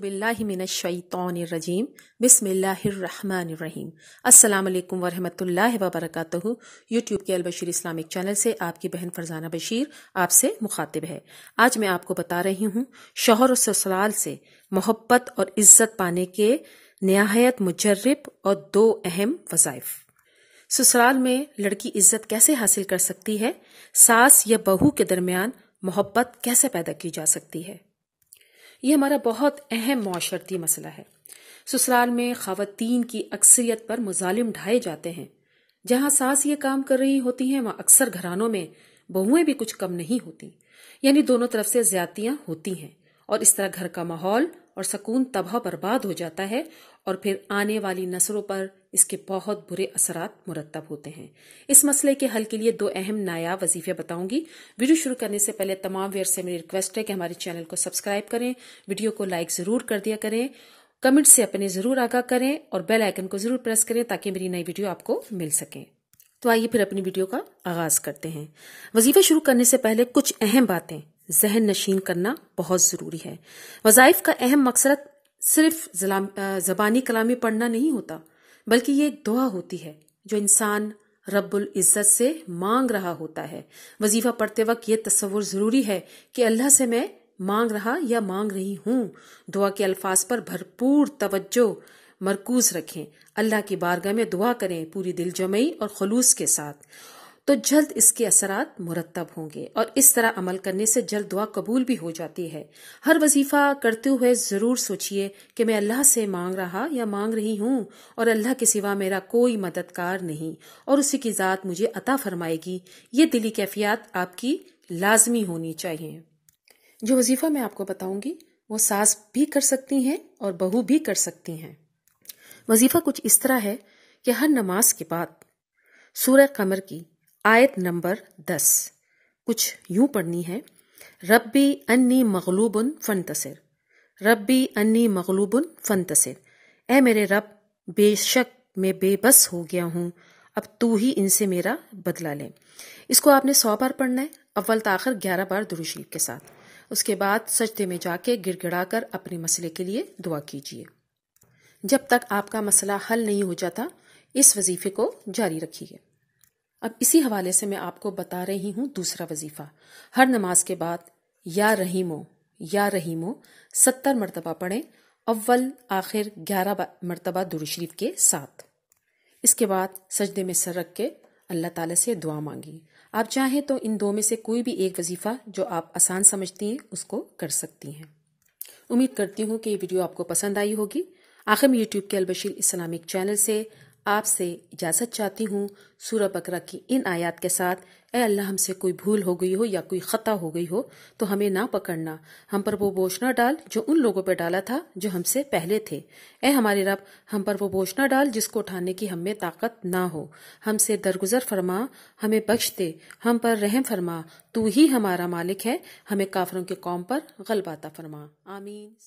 باللہ من الشیطان الرجیم بسم اللہ الرحمن الرحیم السلام علیکم ورحمۃ اللہ وبرکاتہ یوٹیوب کے البشیر اسلامک چینل سے آپ کی بہن فرزانہ بشیر آپ سے مخاطب ہے آج میں آپ کو بتا رہی ہوں شوہر و سسرال سے محبت اور عزت پانے کے نہایت مجرب اور دو اہم وظائف سسرال میں لڑکی عزت کیسے حاصل کر سکتی ہے ساس یا بہو کے درمیان محبت کیسے پیدا کی جا سکتی ہے یہ ہمارا بہت اہم معاشرتی مسئلہ ہے سسرال میں خواتین کی اکثریت پر مظالم ڈھائے جاتے ہیں جہاں ساس یہ کام کر رہی ہوتی ہیں وہاں اکثر گھرانوں میں بہویں بھی کچھ کم نہیں ہوتی یعنی دونوں طرف سے زیادتیاں ہوتی ہیں اور اس طرح گھر کا ماحول اور سکون تباہ برباد ہو جاتا ہے اور پھر آنے والی نسلوں پر اس کے بہت برے اثرات مرتب ہوتے ہیں اس مسئلے کے حل کے لیے دو اہم نایا وظیفے بتاؤں گی ویڈیو شروع کرنے سے پہلے تمام ویئر سے میری ریکویسٹ ہے کہ ہمارے چینل کو سبسکرائب کریں ویڈیو کو لائک ضرور کر دیا کریں کمنٹ سے اپنے ضرور آگاہ کریں اور بیل آئکن کو ضرور پریس کریں تاکہ میری نئی ویڈیو آپ کو مل سکیں تو آئیے پھر اپنی ویڈیو کا آغاز کرتے ہیں وظیفہ شروع کرنے سے پہلے کچھ اہم باتیں ذہن نشین کرنا بہت ضروری ہے وظائف کا اہم مقصد صرف زبانی کلامی پڑھنا نہیں ہوتا بلکہ یہ ایک دعا ہوتی ہے جو انسان رب العزت سے مانگ رہا ہوتا ہے وظیفہ پڑھتے وقت یہ تصور ضروری ہے کہ اللہ سے میں مانگ رہا یا مانگ رہی ہوں دعا کے الفاظ پر بھرپور توجہ مرکوز رکھیں اللہ کی بارگاہ میں دعا کریں پوری دل جمعی اور خلوص کے ساتھ تو جلد اس کے اثرات مرتب ہوں گے اور اس طرح عمل کرنے سے جلد دعا قبول بھی ہو جاتی ہے ہر وظیفہ کرتے ہوئے ضرور سوچئے کہ میں اللہ سے مانگ رہا یا مانگ رہی ہوں اور اللہ کے سوا میرا کوئی مددگار نہیں اور اسی کی ذات مجھے عطا فرمائے گی یہ دلی کیفیات آپ کی لازمی ہونی چاہیے جو وظیفہ میں آپ کو بتاؤں گی وہ ساس بھی کر سکتی ہیں اور بہو بھی کر سکتی ہیں وظیفہ کچھ اس طرح ہے کہ ہر نماز کے بعد سورہ قمر کی آیت نمبر دس کچھ یوں پڑھنی ہے ربی انی مغلوب فن تصر انی مغلوب فن تصر اے میرے رب بے شک میں بے بس ہو گیا ہوں اب تو ہی ان سے میرا بدلا لے اس کو آپ نے سو بار پڑھنا ہے اول تاخر گیارہ بار دروشی کے ساتھ اس کے بعد سجدے میں جا کے گڑ گڑا کر اپنے مسئلے کے لیے دعا کیجیے جب تک آپ کا مسئلہ حل نہیں ہو جاتا اس وظیفے کو جاری رکھیے اب اسی حوالے سے میں آپ کو بتا رہی ہوں دوسرا وظیفہ ہر نماز کے بعد یا رحیمو یا رحیمو ستر مرتبہ پڑھیں اول آخر گیارہ مرتبہ شریف کے ساتھ اس کے بعد سجدے میں سر رکھ کے اللہ تعالیٰ سے دعا مانگی آپ چاہیں تو ان دو میں سے کوئی بھی ایک وظیفہ جو آپ آسان سمجھتی ہیں اس کو کر سکتی ہیں امید کرتی ہوں کہ یہ ویڈیو آپ کو پسند آئی ہوگی آخر میں یوٹیوب کے البشیر اسلامک چینل سے آپ سے اجازت چاہتی ہوں سورہ بقرہ کی ان آیات کے ساتھ اے اللہ ہم سے کوئی بھول ہو گئی ہو یا کوئی خطا ہو گئی ہو تو ہمیں نہ پکڑنا ہم پر وہ بوشنا ڈال جو ان لوگوں پہ ڈالا تھا جو ہم سے پہلے تھے اے ہمارے رب ہم پر وہ نہ ڈال جس کو اٹھانے کی ہم میں طاقت نہ ہو ہم سے درگزر فرما ہمیں بخش دے ہم پر رحم فرما تو ہی ہمارا مالک ہے ہمیں کافروں کے قوم پر غلباتہ فرما آمین